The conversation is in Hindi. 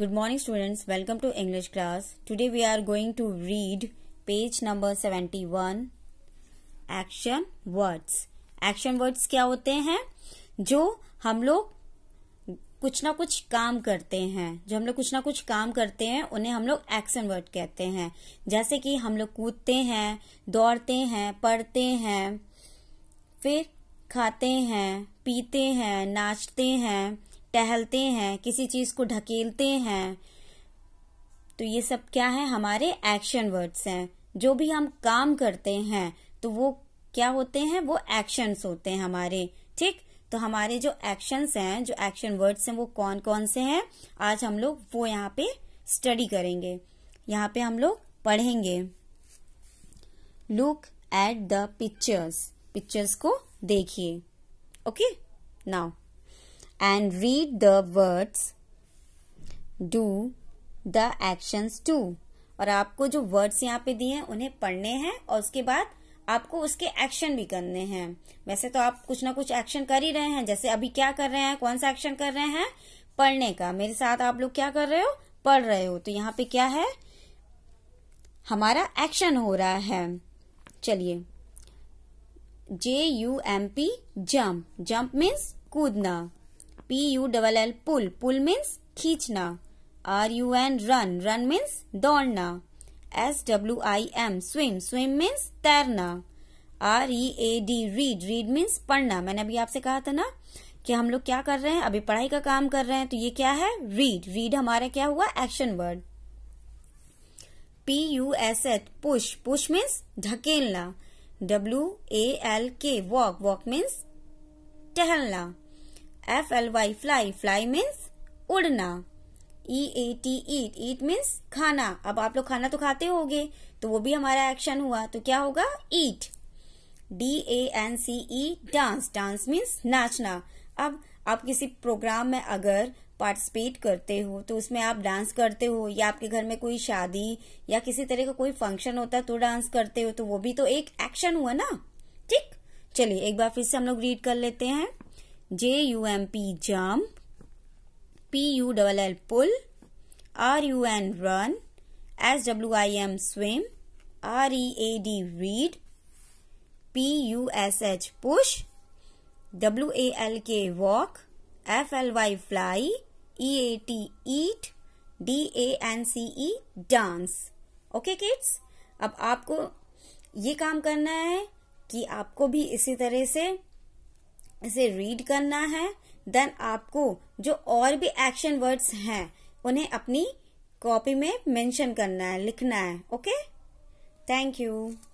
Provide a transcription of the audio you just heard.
Good morning students, welcome to English class. Today we are going to read page number 71 action words. Action words क्या होते हैं जो हम लोग कुछ ना कुछ काम करते हैं जो हम लोग कुछ ना कुछ काम करते हैं उन्हें हम लोग एक्शन वर्ड कहते हैं जैसे कि हम लोग कूदते हैं दौड़ते हैं पढ़ते हैं फिर खाते हैं पीते हैं नाचते हैं टहलते हैं किसी चीज को ढकेलते हैं तो ये सब क्या है हमारे एक्शन वर्ड्स हैं जो भी हम काम करते हैं तो वो क्या होते हैं वो एक्शंस होते हैं हमारे ठीक तो हमारे जो एक्शंस हैं जो एक्शन वर्ड्स हैं वो कौन कौन से हैं आज हम लोग वो यहाँ पे स्टडी करेंगे यहाँ पे हम लोग पढ़ेंगे look at the pictures pictures को देखिए okay now and read the words do the actions do और आपको जो वर्ड्स यहाँ पे दिए हैं उन्हें पढ़ने हैं और उसके बाद आपको उसके एक्शन भी करने हैं वैसे तो आप कुछ ना कुछ एक्शन कर ही रहे हैं जैसे अभी क्या कर रहे हैं कौन सा एक्शन कर रहे हैं पढ़ने का मेरे साथ आप लोग क्या कर रहे हो पढ़ रहे हो तो यहाँ पे क्या है हमारा एक्शन हो रहा है चलिए J U M P jump jump means कूदना P U double L pull pull means खींचना R U N run run means दौड़ना S W I M swim swim means तैरना R E A D read read means पढ़ना मैंने अभी आपसे कहा था ना कि हम लोग क्या कर रहे हैं अभी पढ़ाई का काम कर रहे हैं तो ये क्या है रीड रीड हमारा क्या हुआ action word P U S H push push means ढकेलना W A L K walk walk means टहलना F L Y fly fly means उड़ना E A T eat eat means खाना अब आप लोग खाना तो खाते होगे तो वो भी हमारा एक्शन हुआ तो क्या होगा eat D A N C E dance dance means नाचना अब आप किसी प्रोग्राम में अगर पार्टिसिपेट करते हो तो उसमें आप डांस करते हो या आपके घर में कोई शादी या किसी तरह का कोई फंक्शन होता है तो डांस करते हो तो वो भी तो एक एक्शन हुआ ना ठीक चलिए एक बार फिर से हम लोग रीड कर लेते हैं J U M P jump P U double L pull R U N run S W I M swim R E A D read P U S H push W A L K walk F L Y fly E A T eat D A N C E dance okay kids अब आपको ये काम करना है कि आपको भी इसी तरह से इसे रीड करना है देन आपको जो और भी एक्शन वर्ड्स हैं उन्हें अपनी कॉपी में मेंशन करना है लिखना है ओके थैंक यू